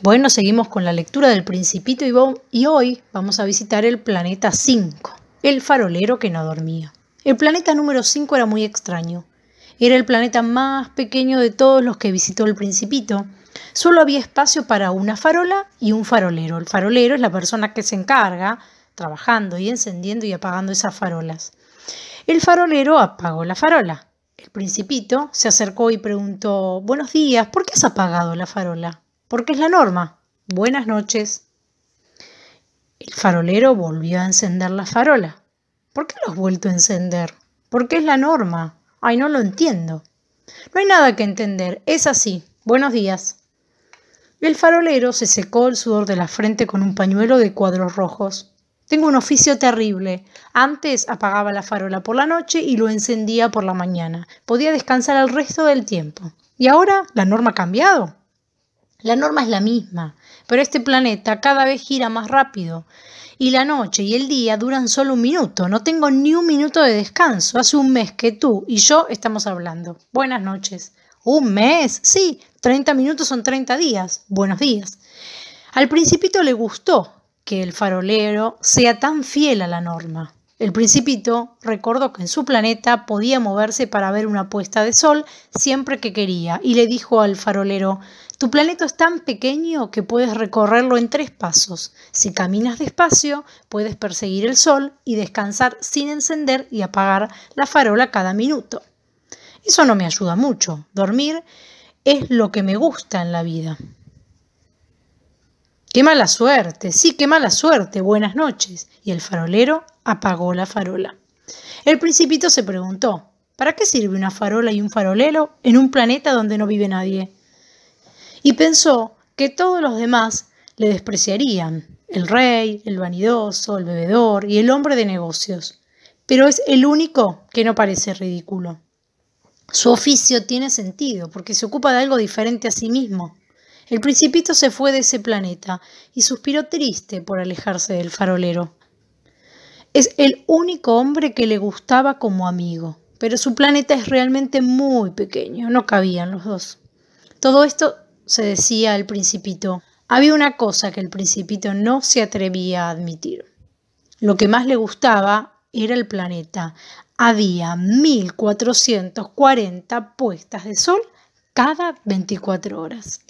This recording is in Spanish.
Bueno, seguimos con la lectura del Principito y, hoy vamos a visitar el planeta 5, el farolero que no dormía. El planeta número 5 era muy extraño. Era el planeta más pequeño de todos los que visitó el Principito. Solo había espacio para una farola y un farolero. El farolero es la persona que se encarga, trabajando y encendiendo y apagando esas farolas. El farolero apagó la farola. El principito se acercó y preguntó, Buenos días, ¿por qué has apagado la farola? porque es la norma. Buenas noches. El farolero volvió a encender la farola. ¿Por qué lo has vuelto a encender? Porque es la norma. Ay, no lo entiendo. No hay nada que entender. Es así. Buenos días. El farolero se secó el sudor de la frente con un pañuelo de cuadros rojos. Tengo un oficio terrible. Antes apagaba la farola por la noche y lo encendía por la mañana. Podía descansar el resto del tiempo. Y ahora la norma ha cambiado. La norma es la misma, pero este planeta cada vez gira más rápido y la noche y el día duran solo un minuto. No tengo ni un minuto de descanso. Hace un mes que tú y yo estamos hablando. Buenas noches. ¿Un mes? Sí, 30 minutos son 30 días. Buenos días. Al principito le gustó que el farolero sea tan fiel a la norma. El principito recordó que en su planeta podía moverse para ver una puesta de sol siempre que quería y le dijo al farolero, tu planeta es tan pequeño que puedes recorrerlo en tres pasos. Si caminas despacio, puedes perseguir el sol y descansar sin encender y apagar la farola cada minuto. Eso no me ayuda mucho. Dormir es lo que me gusta en la vida. Qué mala suerte, sí, qué mala suerte, buenas noches. Y el farolero apagó la farola. El principito se preguntó, ¿para qué sirve una farola y un farolero en un planeta donde no vive nadie? Y pensó que todos los demás le despreciarían, el rey, el vanidoso, el bebedor y el hombre de negocios. Pero es el único que no parece ridículo. Su oficio tiene sentido porque se ocupa de algo diferente a sí mismo el principito se fue de ese planeta y suspiró triste por alejarse del farolero. Es el único hombre que le gustaba como amigo, pero su planeta es realmente muy pequeño, no cabían los dos. Todo esto se decía al principito. Había una cosa que el principito no se atrevía a admitir. Lo que más le gustaba era el planeta. Había 1440 puestas de sol cada 24 horas.